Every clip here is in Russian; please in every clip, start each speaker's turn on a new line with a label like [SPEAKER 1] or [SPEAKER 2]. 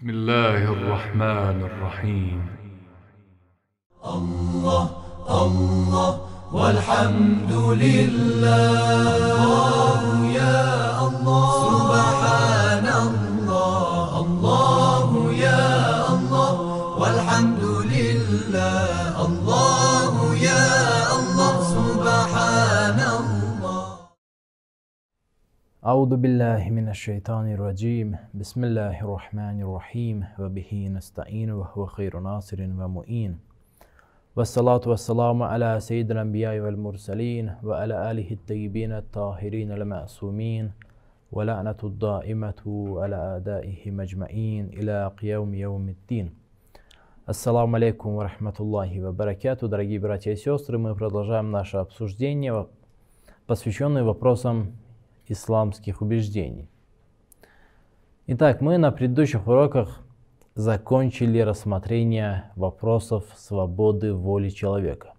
[SPEAKER 1] بسم الله الرحمن الرحيم الله الله والحمد لله الله يا أعوذ بالله من الشيطان الرجيم بسم الله الرحمن الرحيم وبه نستعين وهو خير ناصر ومؤين والصلاة والسلام على سيد الأنبياء والمرسلين وعلى آله الطيبين الطاهرين المعصومين ولعنة الدائمة على أعدائهم مجمعين إلى قيام يوم الدين السلام عليكم ورحمة الله وبركاته баракату, дорогие братья и сестры. Мы продолжаем наше обсуждение, посвященное вопросам исламских убеждений. Итак, мы на предыдущих уроках закончили рассмотрение вопросов свободы воли человека.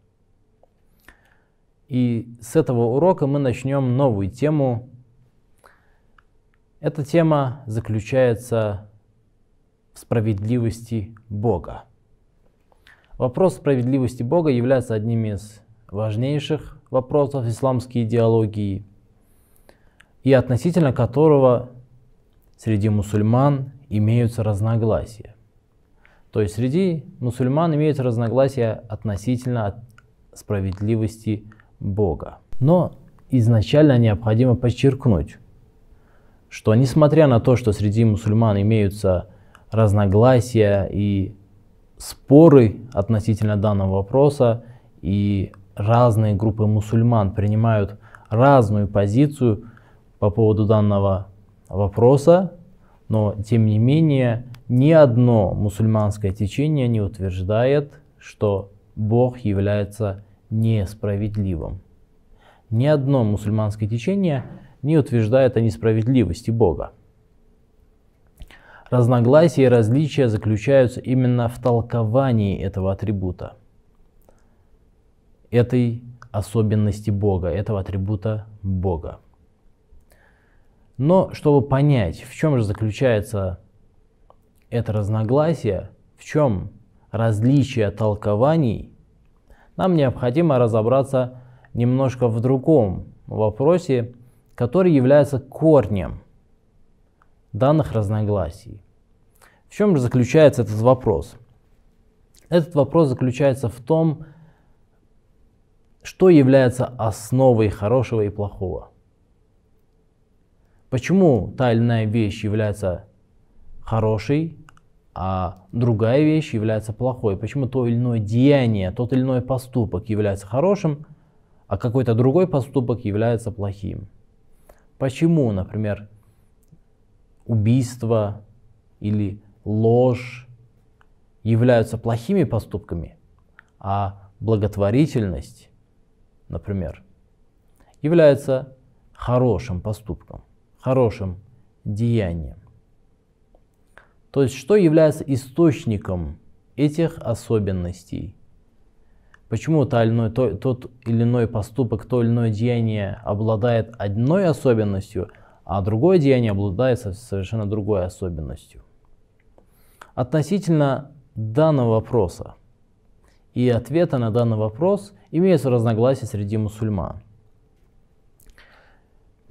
[SPEAKER 1] И с этого урока мы начнем новую тему. Эта тема заключается в справедливости Бога. Вопрос справедливости Бога является одним из важнейших вопросов исламской идеологии – и относительно которого среди мусульман имеются разногласия. То есть среди мусульман имеются разногласия относительно справедливости Бога. Но изначально необходимо подчеркнуть, что несмотря на то, что среди мусульман имеются разногласия и споры относительно данного вопроса, и разные группы мусульман принимают разную позицию по поводу данного вопроса, но тем не менее ни одно мусульманское течение не утверждает, что Бог является несправедливым. Ни одно мусульманское течение не утверждает о несправедливости Бога. Разногласия и различия заключаются именно в толковании этого атрибута, этой особенности Бога, этого атрибута Бога. Но чтобы понять, в чем же заключается это разногласие, в чем различие толкований, нам необходимо разобраться немножко в другом вопросе, который является корнем данных разногласий. В чем же заключается этот вопрос? Этот вопрос заключается в том, что является основой хорошего и плохого. Почему та или иная вещь является хорошей, а другая вещь является плохой? Почему то или иное деяние, тот или иной поступок является хорошим, а какой-то другой поступок является плохим? Почему, например, убийство или ложь являются плохими поступками, а благотворительность, например, является хорошим поступком? хорошим деянием. То есть, что является источником этих особенностей? Почему тот или иной, то, тот или иной поступок, то или иное деяние обладает одной особенностью, а другое деяние обладает совершенно другой особенностью? Относительно данного вопроса и ответа на данный вопрос имеются разногласия среди мусульман –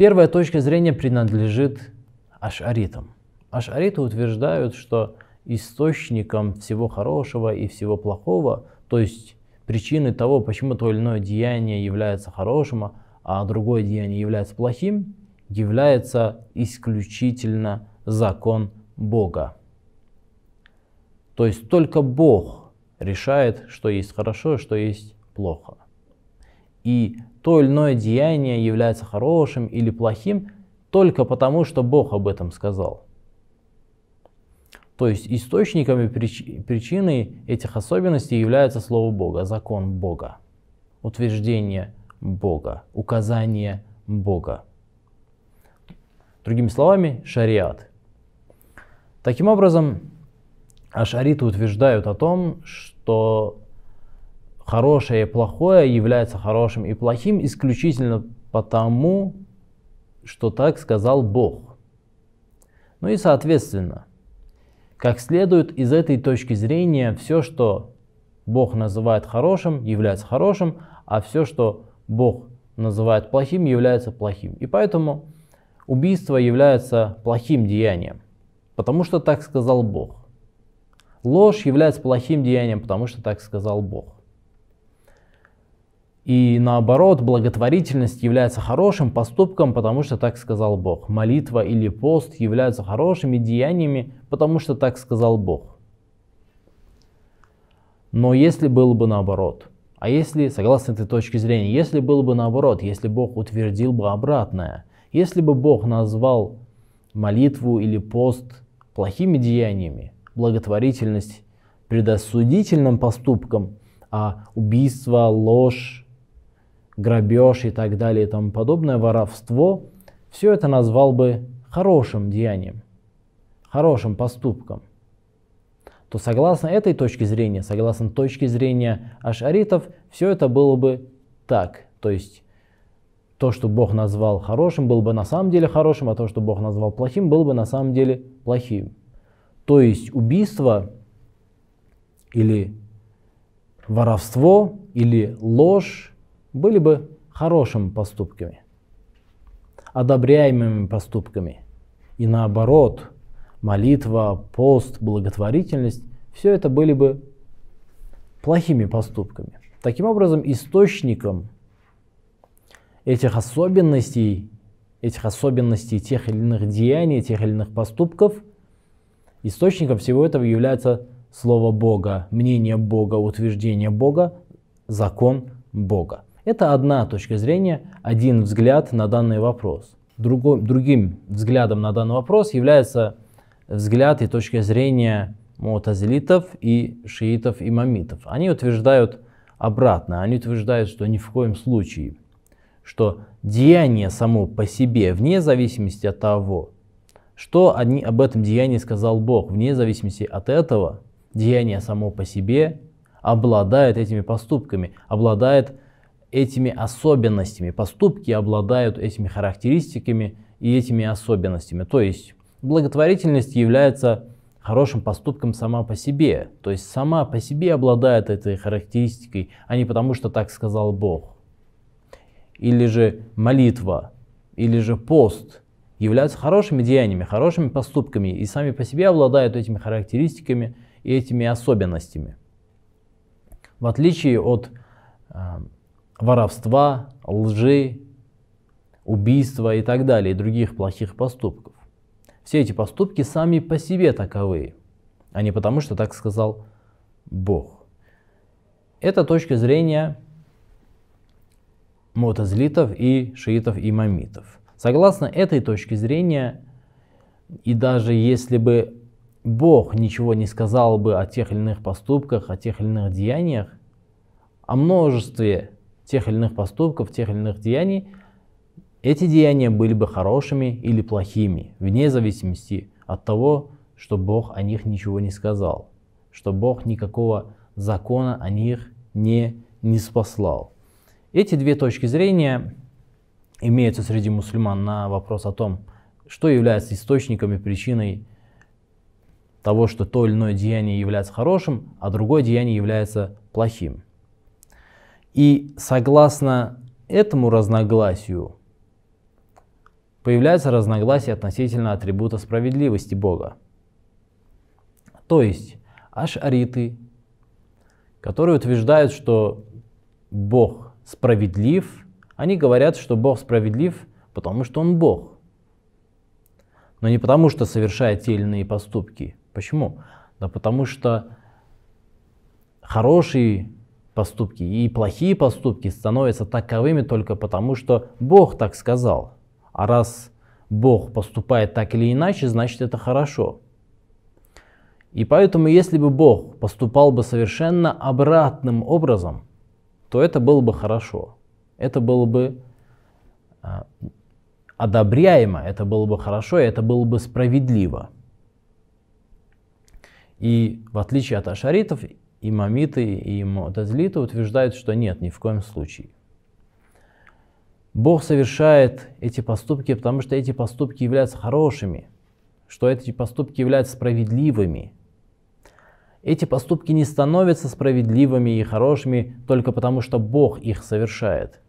[SPEAKER 1] Первая точка зрения принадлежит ашаритам. Ашариты утверждают, что источником всего хорошего и всего плохого, то есть причиной того, почему то или иное деяние является хорошим, а другое деяние является плохим, является исключительно закон Бога. То есть только Бог решает, что есть хорошо, что есть плохо. И то или иное деяние является хорошим или плохим только потому, что Бог об этом сказал. То есть источниками причины этих особенностей является Слово Бога, закон Бога, утверждение Бога, указание Бога. Другими словами, шариат. Таким образом, ашариты утверждают о том, что хорошее и плохое является хорошим и плохим исключительно потому, что так сказал Бог. Ну и соответственно, как следует из этой точки зрения, все, что Бог называет хорошим, является хорошим, а все, что Бог называет плохим, является плохим. И поэтому убийство является плохим деянием, потому что так сказал Бог. Ложь является плохим деянием, потому что так сказал Бог. И наоборот, благотворительность является хорошим поступком, потому что так сказал Бог. Молитва или пост являются хорошими деяниями, потому что так сказал Бог. Но если было бы наоборот, а если, согласно этой точке зрения, если было бы наоборот, если Бог утвердил бы обратное, если бы Бог назвал молитву или пост плохими деяниями, благотворительность предосудительным поступком, а убийство, ложь, грабеж и так далее и тому подобное, воровство, все это назвал бы хорошим деянием, хорошим поступком то согласно этой точке зрения, согласно точке зрения ашаритов, все это было бы так. То есть то, что Бог назвал хорошим, было бы на самом деле хорошим, а то, что Бог назвал плохим, было бы на самом деле плохим. То есть убийство или воровство или ложь были бы хорошими поступками, одобряемыми поступками. И наоборот, молитва, пост, благотворительность, все это были бы плохими поступками. Таким образом, источником этих особенностей, этих особенностей тех или иных деяний, тех или иных поступков, источником всего этого является слово Бога, мнение Бога, утверждение Бога, закон Бога. Это одна точка зрения, один взгляд на данный вопрос. Другой, другим взглядом на данный вопрос является взгляд и точка зрения муатазилитов и шиитов и мамитов. Они утверждают обратно, они утверждают, что ни в коем случае, что деяние само по себе, вне зависимости от того, что одни, об этом деянии сказал Бог, вне зависимости от этого, деяние само по себе обладает этими поступками, обладает этими особенностями. Поступки обладают этими характеристиками и этими особенностями. То есть благотворительность является хорошим поступком сама по себе. То есть сама по себе обладает этой характеристикой, а не потому, что так сказал Бог. Или же молитва, или же пост являются хорошими деяниями, хорошими поступками и сами по себе обладают этими характеристиками и этими особенностями. В отличие от а, воровства, лжи, убийства и так далее, и других плохих поступков. Все эти поступки сами по себе таковые, а не потому, что так сказал Бог. Это точка зрения мутазлитов и шиитов и мамитов. Согласно этой точке зрения, и даже если бы Бог ничего не сказал бы о тех или иных поступках, о тех или иных деяниях, о множестве тех или иных поступков, тех или иных деяний, эти деяния были бы хорошими или плохими, вне зависимости от того, что Бог о них ничего не сказал, что Бог никакого закона о них не не спаслал. Эти две точки зрения имеются среди мусульман на вопрос о том, что является источником и причиной того, что то или иное деяние является хорошим, а другое деяние является плохим. И согласно этому разногласию появляется разногласие относительно атрибута справедливости Бога. То есть ашариты, которые утверждают, что Бог справедлив, они говорят, что Бог справедлив, потому что Он Бог. Но не потому, что совершает те или иные поступки. Почему? Да потому что хорошие поступки и плохие поступки становятся таковыми только потому, что Бог так сказал. А раз Бог поступает так или иначе, значит это хорошо. И поэтому, если бы Бог поступал бы совершенно обратным образом, то это было бы хорошо. Это было бы а, одобряемо, это было бы хорошо, и это было бы справедливо. И в отличие от ашаритов, и мамиты, и мутазлиты утверждают, что нет, ни в коем случае. Бог совершает эти поступки, потому что эти поступки являются хорошими, что эти поступки являются справедливыми. Эти поступки не становятся справедливыми и хорошими только потому, что Бог их совершает.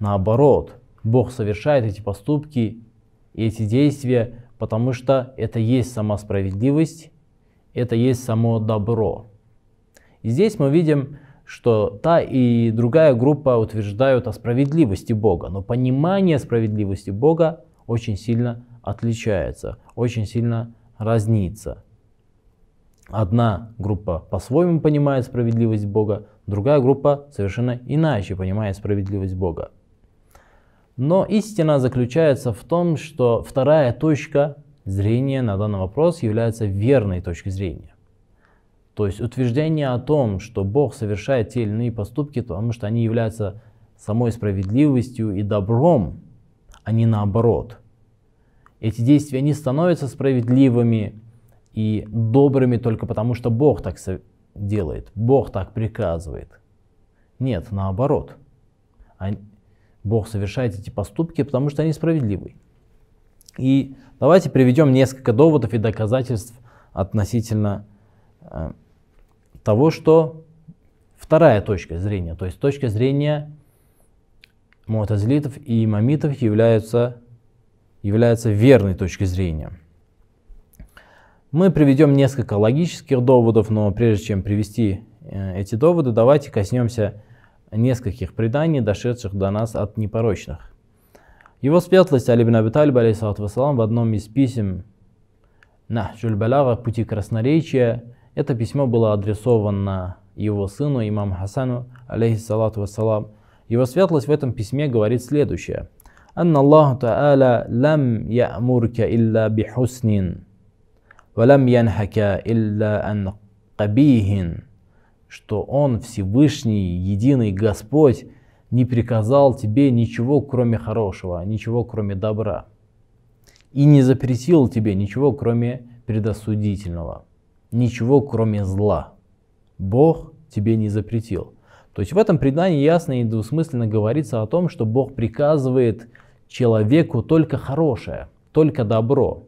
[SPEAKER 1] Наоборот, Бог совершает эти поступки и эти действия, потому что это есть сама справедливость, это есть само добро. И здесь мы видим, что та и другая группа утверждают о справедливости Бога, но понимание справедливости Бога очень сильно отличается, очень сильно разнится. Одна группа по-своему понимает справедливость Бога, другая группа совершенно иначе понимает справедливость Бога. Но истина заключается в том, что вторая точка зрения на данный вопрос является верной точкой зрения. То есть утверждение о том, что Бог совершает те или иные поступки, потому что они являются самой справедливостью и добром, а не наоборот. Эти действия не становятся справедливыми и добрыми только потому, что Бог так делает, Бог так приказывает. Нет, наоборот. Бог совершает эти поступки, потому что они справедливы. И давайте приведем несколько доводов и доказательств относительно э, того, что вторая точка зрения, то есть точка зрения муатазилитов и имамитов является является верной точкой зрения. Мы приведем несколько логических доводов, но прежде чем привести э, эти доводы, давайте коснемся нескольких преданий, дошедших до нас от непорочных. Его светлость Али ибн Аби Талиб, алейсалату вассалам, в одном из писем Нахджуль Балава «Пути красноречия» это письмо было адресовано его сыну, имаму Хасану, алейхиссалату вассалам. Его светлость в этом письме говорит следующее. «Анна Аллаху Та'аля лам я'мурка илля бихуснин, валям янхака илля ан кабихин». Что Он, Всевышний, Единый Господь, не приказал тебе ничего, кроме хорошего, ничего, кроме добра, и не запретил тебе ничего, кроме предосудительного, ничего, кроме зла. Бог тебе не запретил. То есть в этом предании ясно и двусмысленно говорится о том, что Бог приказывает человеку только хорошее, только добро.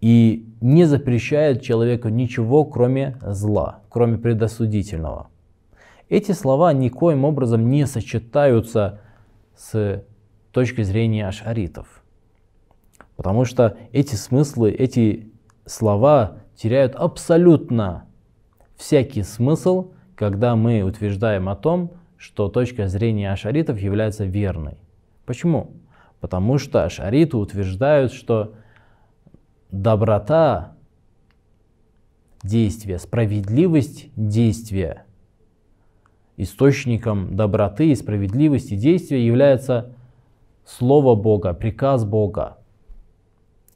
[SPEAKER 1] И не запрещает человеку ничего, кроме зла, кроме предосудительного. Эти слова никоим образом не сочетаются с точки зрения ашаритов. Потому что эти смыслы, эти слова теряют абсолютно всякий смысл, когда мы утверждаем о том, что точка зрения ашаритов является верной. Почему? Потому что ашариты утверждают, что доброта действия, справедливость действия – источником доброты и справедливости действия является Слово Бога, приказ Бога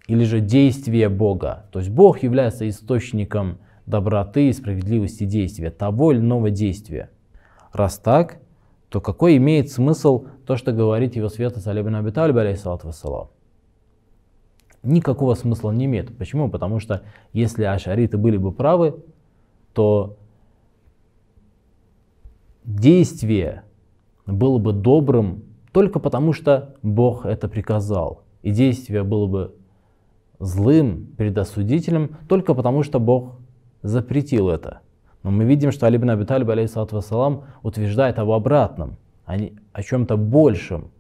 [SPEAKER 1] или же действие Бога. То есть Бог является источником доброты и справедливости действия, того или иного действия. Раз так, то какой имеет смысл то, что говорит его святость Алибин Абиталиб, алейхиссалату вассалам? Никакого смысла не имеет. Почему? Потому что если ашариты были бы правы, то действие было бы добрым только потому, что Бог это приказал, и действие было бы злым предосудителем только потому, что Бог запретил это. Но мы видим, что Алибн Абиталиб, алейхиссалату вассалам, утверждает об обратном, а о чем-то большем.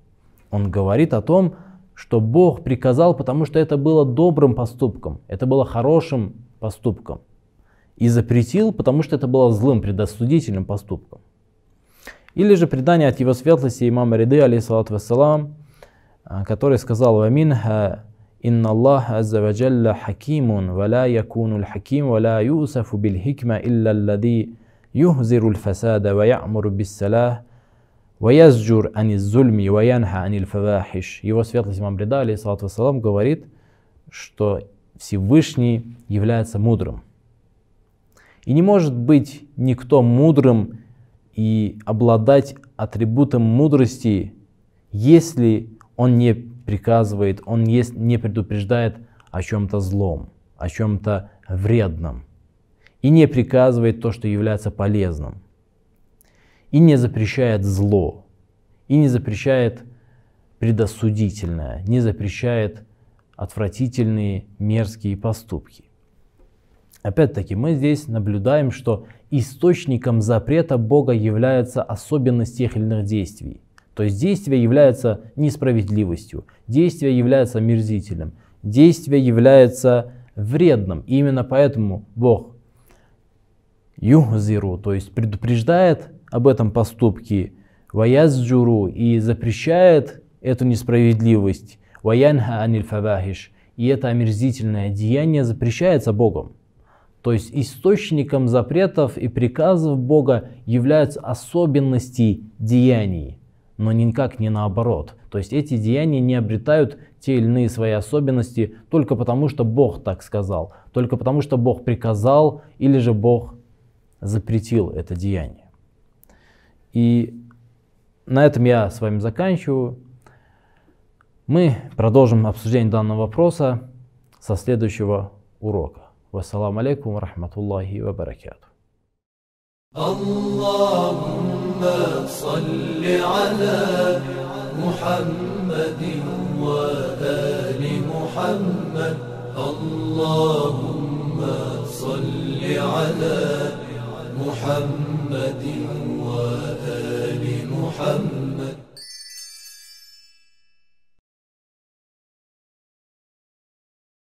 [SPEAKER 1] Он говорит о том, что Бог приказал, потому что это было добрым поступком, это было хорошим поступком. И запретил, потому что это было злым, предосудительным поступком. Или же предание от его светлости имама Риды, алейсалату вассалам, а, который сказал «Вамин э, инна Аллах аззаваджалла хакимун, вала якунул хаким, вала юсафу бил хикма илля аллади юхзиру фасада, ва я'муру биссалах, ва язджур ани зульми, ва янха ани фавахиш». Его светлость имам Рида, алейсалату вассалам, говорит, что Всевышний является мудрым. И не может быть никто мудрым, и обладать атрибутом мудрости, если он не приказывает, он не предупреждает о чем-то злом, о чем-то вредном, и не приказывает то, что является полезным, и не запрещает зло, и не запрещает предосудительное, не запрещает отвратительные, мерзкие поступки. Опять-таки, мы здесь наблюдаем, что источником запрета Бога является особенность тех или иных действий. То есть действие является несправедливостью, действие является мерзительным, действие является вредным. И именно поэтому Бог юхзиру, то есть предупреждает об этом поступке, ваязджуру и запрещает эту несправедливость, ваянха аниль и это омерзительное деяние запрещается Богом. То есть источником запретов и приказов Бога являются особенности деяний, но никак не наоборот. То есть эти деяния не обретают те или иные свои особенности только потому, что Бог так сказал, только потому, что Бог приказал или же Бог запретил это деяние. И на этом я с вами заканчиваю. Мы продолжим обсуждение данного вопроса со следующего урока. والسلام عليكم ورحمة الله وبركاته اللهم صل على محمد وآل محمد اللهم صل على محمد وآل محمد